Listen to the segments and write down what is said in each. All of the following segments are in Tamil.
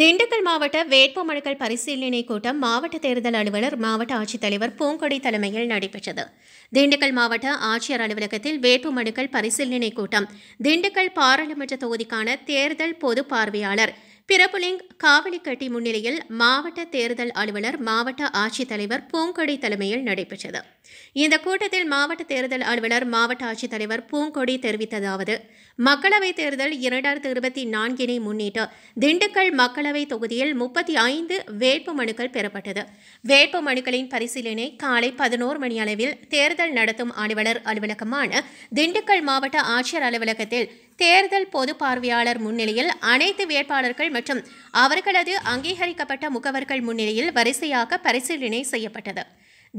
திண்டுக்கல் மாவட்ட வேட்புமனுக்கள் பரிசீலனை கூட்டம் மாவட்ட தேர்தல் அலுவலர் மாவட்ட ஆட்சித்தலைவர் பூங்கொடி தலைமையில் நடைபெற்றது திண்டுக்கல் மாவட்ட ஆட்சியர் அலுவலகத்தில் வேட்புமனுக்கள் பரிசீலனை கூட்டம் திண்டுக்கல் பாராளுமன்ற தொகுதிக்கான தேர்தல் பொது பார்வையாளர் பிரபுலிங் காவலிக்கட்டி முன்னிலையில் மாவட்ட தேர்தல் அலுவலர் மாவட்ட ஆட்சித்தலைவர் பூங்கொடி தலைமையில் நடைபெற்றது இந்த கூட்டத்தில் மாவட்ட தேர்தல் அலுவலர் மாவட்ட ஆட்சித்தலைவர் பூங்கொடி தெரிவித்ததாவது மக்களவைத் தேர்தல் இரண்டாயிரத்து இருபத்தி நான்கினை முன்னிட்டு திண்டுக்கல் மக்களவைத் தொகுதியில் முப்பத்தி ஐந்து வேட்பு மனுக்கள் பெறப்பட்டது வேட்பு மனுக்களின் பரிசீலனை காலை பதினோரு மணி அளவில் தேர்தல் நடத்தும் அலுவலர் அலுவலகமான திண்டுக்கல் மாவட்ட ஆட்சியர் அலுவலகத்தில் தேர்தல் பொது பார்வையாளர் முன்னிலையில் அனைத்து வேட்பாளர்கள் மற்றும் அவர்களது அங்கீகரிக்கப்பட்ட முகவர்கள் முன்னிலையில் வரிசையாக பரிசீலனை செய்யப்பட்டது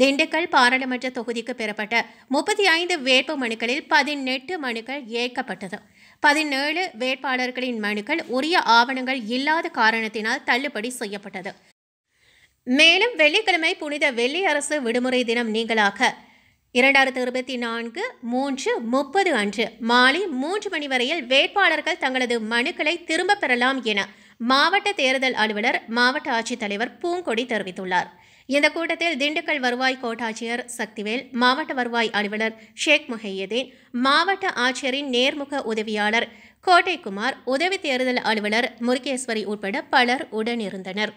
திண்டுக்கல் பாராளுமன்ற தொகுதிக்கு பெறப்பட்ட முப்பத்தி ஐந்து வேட்பு மனுக்களில் பதினெட்டு மனுக்கள் ஏற்கப்பட்டது பதினேழு வேட்பாளர்களின் மனுக்கள் உரிய ஆவணங்கள் இல்லாத காரணத்தினால் தள்ளுபடி செய்யப்பட்டது மேலும் வெள்ளிக்கிழமை புனித வெள்ளி அரசு விடுமுறை தினம் நீங்களாக இரண்டாயிரத்தி இருபத்தி நான்கு மூன்று முப்பது அன்று மாலை மூன்று மணி வரையில் வேட்பாளர்கள் தங்களது மனுக்களை திரும்பப் பெறலாம் என மாவட்ட தேர்தல் அலுவலர் மாவட்ட ஆட்சித்தலைவர் பூங்கொடி தெரிவித்துள்ளார் இந்த கூட்டத்தில் திண்டுக்கல் வருவாய் கோட்டாட்சியர் சக்திவேல் மாவட்ட வருவாய் அலுவலர் ஷேக் முஹையதீன் மாவட்ட ஆட்சியரின் நேர்முக உதவியாளர் கோட்டைக்குமார் உதவி தேர்தல் அலுவலர் முருகேஸ்வரி உட்பட பலர் உடனிருந்தனர்